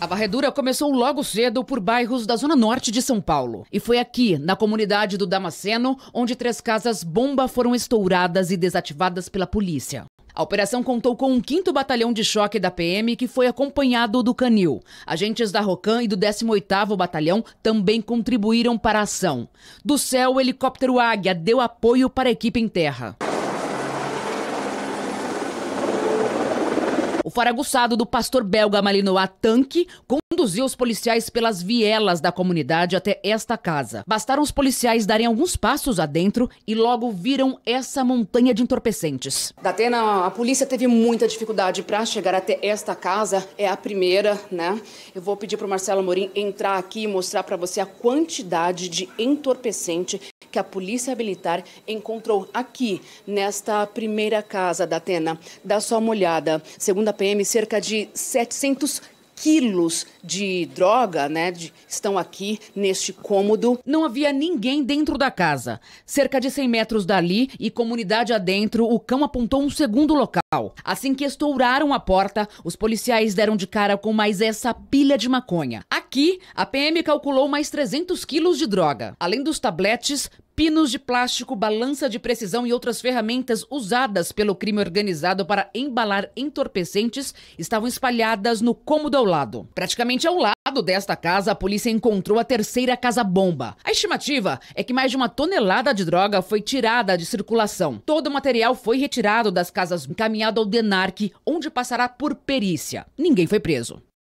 A varredura começou logo cedo por bairros da zona norte de São Paulo. E foi aqui, na comunidade do Damasceno, onde três casas bomba foram estouradas e desativadas pela polícia. A operação contou com um quinto batalhão de choque da PM que foi acompanhado do Canil. Agentes da Rocan e do 18º Batalhão também contribuíram para a ação. Do céu, o helicóptero Águia deu apoio para a equipe em terra. aguçado do pastor belga Malinois Tanque conduziu os policiais pelas vielas da comunidade até esta casa. Bastaram os policiais darem alguns passos adentro e logo viram essa montanha de entorpecentes. Datena, a polícia teve muita dificuldade para chegar até esta casa, é a primeira, né? Eu vou pedir para o Marcelo Morim entrar aqui e mostrar para você a quantidade de entorpecente que a Polícia Militar encontrou aqui, nesta primeira casa da Atena. Dá só uma olhada. Segundo a PM, PM cerca de 700 quilos de droga, né, de, estão aqui neste cômodo. Não havia ninguém dentro da casa. Cerca de 100 metros dali e comunidade adentro, o cão apontou um segundo local. Assim que estouraram a porta, os policiais deram de cara com mais essa pilha de maconha. A Aqui, a PM calculou mais 300 quilos de droga, além dos tabletes, pinos de plástico, balança de precisão e outras ferramentas usadas pelo crime organizado para embalar entorpecentes estavam espalhadas no cômodo ao lado. Praticamente ao lado desta casa, a polícia encontrou a terceira casa-bomba. A estimativa é que mais de uma tonelada de droga foi tirada de circulação. Todo o material foi retirado das casas encaminhado ao DENARC, onde passará por perícia. Ninguém foi preso.